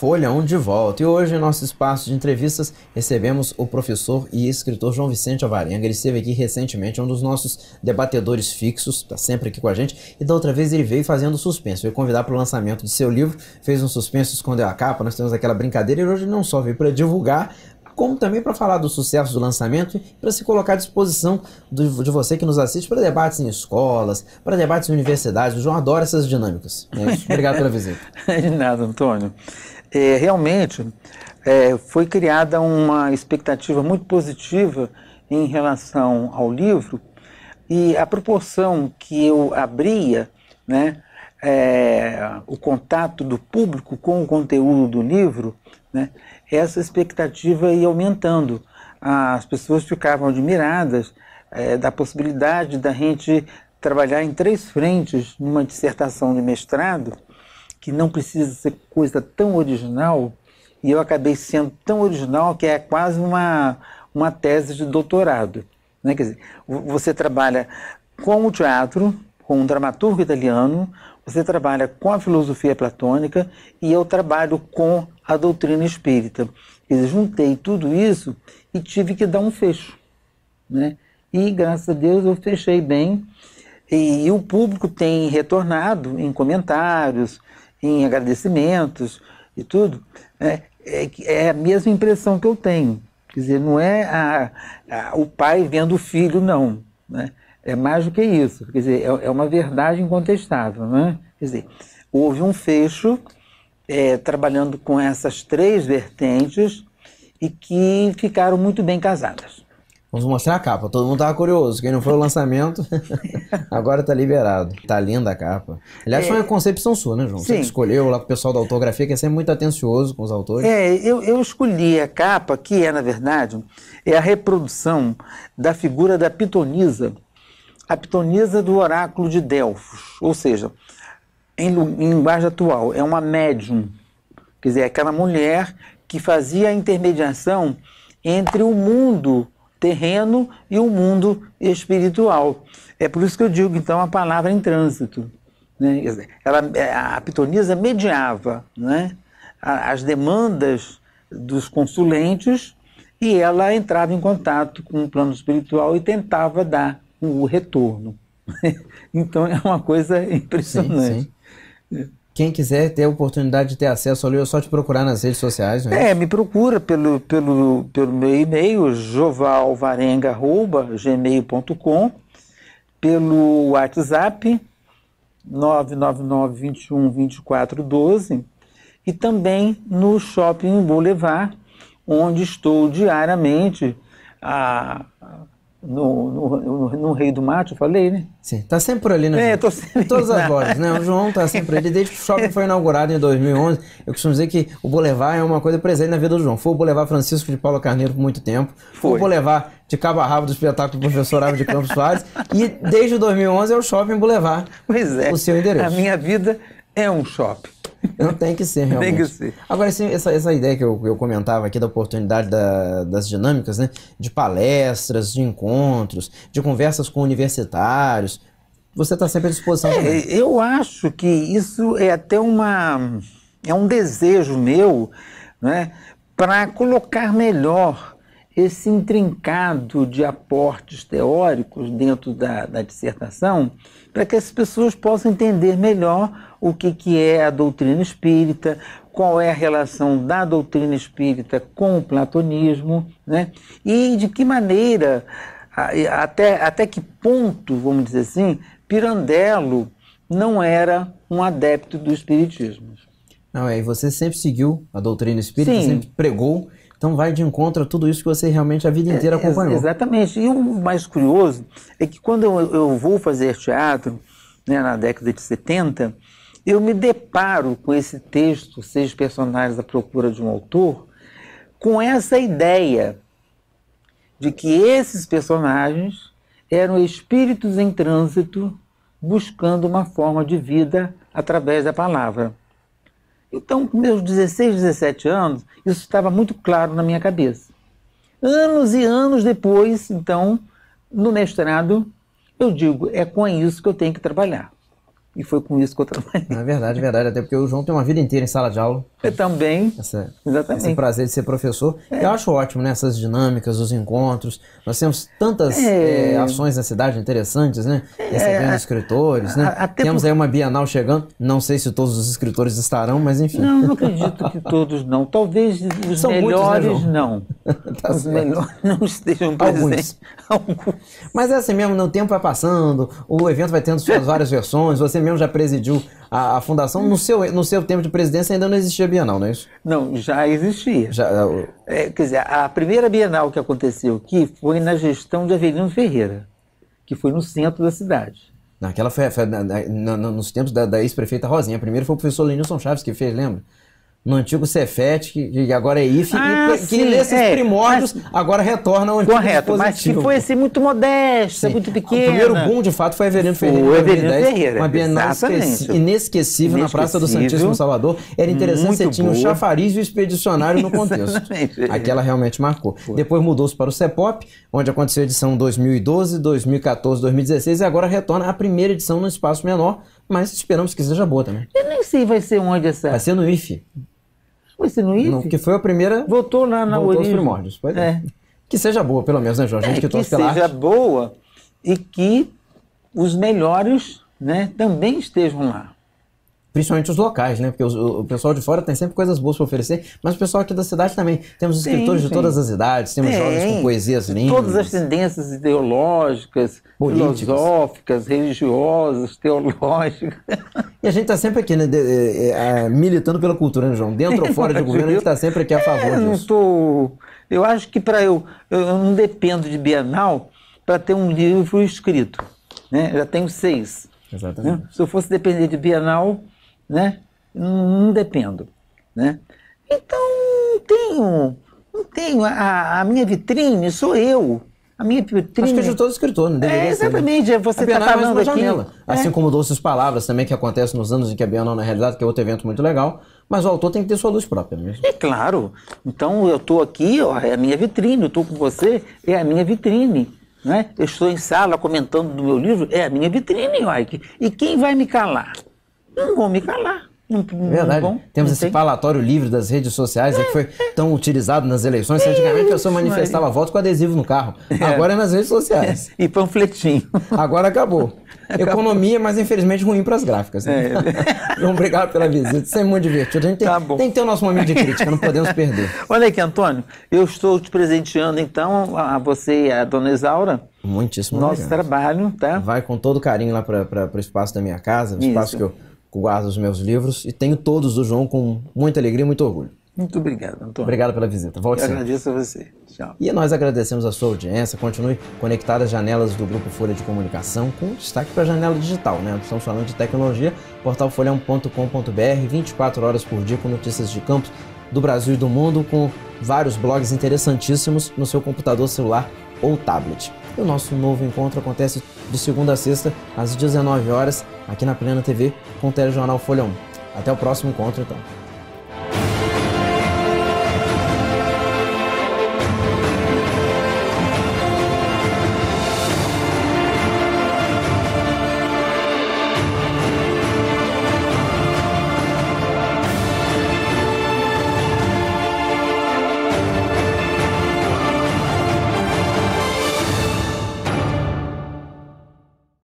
Folha onde Volta. E hoje, em nosso espaço de entrevistas, recebemos o professor e escritor João Vicente Avarenga. Ele esteve aqui recentemente, é um dos nossos debatedores fixos, está sempre aqui com a gente. E da outra vez ele veio fazendo suspenso. Veio convidar para o lançamento de seu livro, fez um suspenso, escondeu a capa, nós temos aquela brincadeira. E hoje não só veio para divulgar, como também para falar do sucesso do lançamento e para se colocar à disposição do, de você que nos assiste para debates em escolas, para debates em universidades. O João adora essas dinâmicas. É Obrigado pela visita. De nada, Antônio é, realmente é, foi criada uma expectativa muito positiva em relação ao livro e a proporção que eu abria, né, é, o contato do público com o conteúdo do livro, né, essa expectativa ia aumentando. As pessoas ficavam admiradas é, da possibilidade da gente trabalhar em três frentes numa dissertação de mestrado que não precisa ser coisa tão original, e eu acabei sendo tão original que é quase uma, uma tese de doutorado. Né? Quer dizer, você trabalha com o teatro, com um dramaturgo italiano, você trabalha com a filosofia platônica e eu trabalho com a doutrina espírita. Quer dizer, juntei tudo isso e tive que dar um fecho. Né? E graças a Deus eu fechei bem. E, e o público tem retornado em comentários, em agradecimentos e tudo, né, é, é a mesma impressão que eu tenho. Quer dizer, não é a, a, o pai vendo o filho, não. Né? É mais do que isso. Quer dizer, é, é uma verdade incontestável. Né? Quer dizer, houve um fecho é, trabalhando com essas três vertentes e que ficaram muito bem casadas. Vamos mostrar a capa. Todo mundo tava curioso. Quem não foi o lançamento, agora tá liberado. Tá linda a capa. Aliás, é, foi uma concepção sua, né, João? Sim. Você escolheu lá com o pessoal da autografia, que é sempre muito atencioso com os autores. É, eu, eu escolhi a capa, que é, na verdade, é a reprodução da figura da pitonisa. A pitonisa do oráculo de Delfos. Ou seja, em, em linguagem atual, é uma médium. Quer dizer, é aquela mulher que fazia a intermediação entre o mundo terreno e o mundo espiritual. É por isso que eu digo, então, a palavra em trânsito. Né? Ela, é, a pitonisa mediava né? as demandas dos consulentes e ela entrava em contato com o plano espiritual e tentava dar o retorno. então é uma coisa impressionante. Sim, sim quem quiser ter a oportunidade de ter acesso ao é só te procurar nas redes sociais, né? é? me procura pelo, pelo, pelo meu e-mail, jovalvarenga.gmail.com, pelo WhatsApp, 999 21 2412 e também no Shopping Boulevard, onde estou diariamente a no, no, no, no, Rei do Mate, eu falei, né? Sim, tá sempre por ali, né? É, tô sempre Todas as lojas, né? O João tá sempre ali. Desde que o shopping foi inaugurado em 2011, eu costumo dizer que o Boulevard é uma coisa presente na vida do João. Foi o Boulevard Francisco de Paulo Carneiro por muito tempo. Foi. Foi o Boulevard de cabo a do espetáculo do professor Ávila de Campos Soares. e desde 2011 é o Shopping Boulevard. Pois é. O seu endereço. A minha vida é um shopping. Não tem que ser, realmente. tem que ser. Agora, assim, essa, essa ideia que eu, eu comentava aqui da oportunidade da, das dinâmicas, né? De palestras, de encontros, de conversas com universitários. Você está sempre à disposição. É, eu acho que isso é até uma... É um desejo meu, né? Para colocar melhor esse intrincado de aportes teóricos dentro da, da dissertação, para que as pessoas possam entender melhor o que, que é a doutrina espírita, qual é a relação da doutrina espírita com o platonismo, né? e de que maneira, até, até que ponto, vamos dizer assim, Pirandello não era um adepto do espiritismo. Não, é, e você sempre seguiu a doutrina espírita, Sim. sempre pregou então vai de encontro a tudo isso que você realmente a vida é, inteira é, acompanhou. É, exatamente. E o mais curioso é que quando eu, eu vou fazer teatro, né, na década de 70, eu me deparo com esse texto, Seis Personagens à Procura de um Autor, com essa ideia de que esses personagens eram espíritos em trânsito buscando uma forma de vida através da palavra. Então, com meus 16, 17 anos, isso estava muito claro na minha cabeça. Anos e anos depois, então, no mestrado, eu digo, é com isso que eu tenho que trabalhar. E foi com isso que eu trabalhei. É verdade, é verdade. Até porque o João tem uma vida inteira em sala de aula. Eu também. Essa, exatamente. Esse prazer de ser professor. É. Eu acho ótimo, né? Essas dinâmicas, os encontros. Nós temos tantas é. é ações na cidade interessantes, né? É. Recebendo escritores, né? A, a, temos por... aí uma Bienal chegando. Não sei se todos os escritores estarão, mas enfim. Não, não acredito que todos não. Talvez os São melhores muitos, né, não. tá os certo. melhores não estejam presentes. Alguns. Alguns. Mas é assim mesmo, né, o tempo vai passando, o evento vai tendo suas várias versões, você mesmo já presidiu a, a fundação. No seu, no seu tempo de presidência ainda não existia Bienal, não é isso? Não, já existia. Já, eu... É, é, quer dizer, a primeira Bienal que aconteceu aqui foi na gestão de Avelino Ferreira, que foi no centro da cidade. Naquela foi, foi na, na, nos tempos da, da ex-prefeita Rosinha. primeiro foi o professor Lenilson Chaves que fez, lembra? no antigo Cefet, que agora é IFE, ah, que sim, nesses é, primórdios mas, agora retorna ao antigo Correto, mas que foi assim, muito modesto, é sim. muito pequeno. O primeiro boom, de fato, foi Everino Ferreira. Foi Everino Ferreira, Uma Bienal inesquecível, inesquecível na Praça do Santíssimo Salvador. Era interessante, você tinha boa. o chafariz e o expedicionário no contexto. Aquela realmente marcou. Foi. Depois mudou-se para o CEPOP, onde aconteceu a edição 2012, 2014, 2016, e agora retorna a primeira edição num espaço menor, mas esperamos que seja boa também. Eu nem sei vai ser onde essa... Vai ser no IFE. Você não ia? que foi a primeira. Voltou na, na voltou origem. primórdios. Pois é. é. Que seja boa, pelo menos, né, Jorge A gente é, que Que seja arte. boa e que os melhores né, também estejam lá. Principalmente os locais, né? Porque os, o, pessoal de fora tem sempre coisas boas para oferecer, mas o pessoal aqui da cidade também. Temos escritores sim, sim. de todas as idades, temos tem. jovens com poesias lindas. Todas as tendências ideológicas, Políticas. filosóficas, religiosas, teológicas. E a gente está sempre aqui, né? De, de, é, de, é, é, militando pela cultura, né, João? Dentro ou fora de governo, a gente está sempre aqui a favor é, disso. Não estou. Eu acho que para eu, eu. não dependo de Bienal para ter um livro escrito. Né? Eu já tenho seis. Né? Exatamente. Né? Se eu fosse depender de Bienal, né? Não, não dependo, né? Então, não tenho, não tenho. A, a minha vitrine sou eu, a minha vitrine. Acho que é de todo escritor, não deveria é, exatamente, ser. né? É você está é falando é aqui. Janela. Né? Assim como Doces Palavras também, que acontece nos anos em que a Bienal na realidade, que é outro evento muito legal, mas o autor tem que ter sua luz própria mesmo. Né? É claro. Então eu estou aqui, ó, é a minha vitrine, eu estou com você, é a minha vitrine. Né? Eu estou em sala comentando do meu livro, é a minha vitrine, Ike. E quem vai me calar? não vou me calar. Não, Verdade. Não é Temos não esse palatório livre das redes sociais é, que foi é, é. tão utilizado nas eleições. É Antigamente a pessoa manifestava Maria. voto com adesivo no carro. É. Agora é, nas redes sociais. E panfletinho. Agora acabou. acabou. Economia, mas infelizmente ruim para as gráficas. Né? né? Obrigado pela visita. Isso é muito divertido. A gente tem, tá tem, que ter o nosso momento de crítica, não podemos perder. Olha aqui, Antônio. Eu estou te presenteando então a você e a dona Isaura. Muitíssimo Nosso obrigado. trabalho, tá? Vai com todo carinho lá para o espaço da minha casa, o espaço Isso. que eu guardo os meus livros e tenho todos do João com muita alegria e muito orgulho. Muito obrigado, Antônio. Obrigado pela visita. Volte Eu sempre. agradeço a você. Tchau. E nós agradecemos a sua audiência. Continue conectado às janelas do Grupo Folha de Comunicação, com destaque para a janela digital, né? Estamos falando de tecnologia. Portal folhão.com.br, 24 horas por dia com notícias de campos do Brasil e do mundo, com vários blogs interessantíssimos no seu computador celular ou tablet. E o nosso novo encontro acontece de segunda a sexta, às 19 horas, aqui na Plena TV, com o Telejornal Folha 1. Até o próximo encontro, então.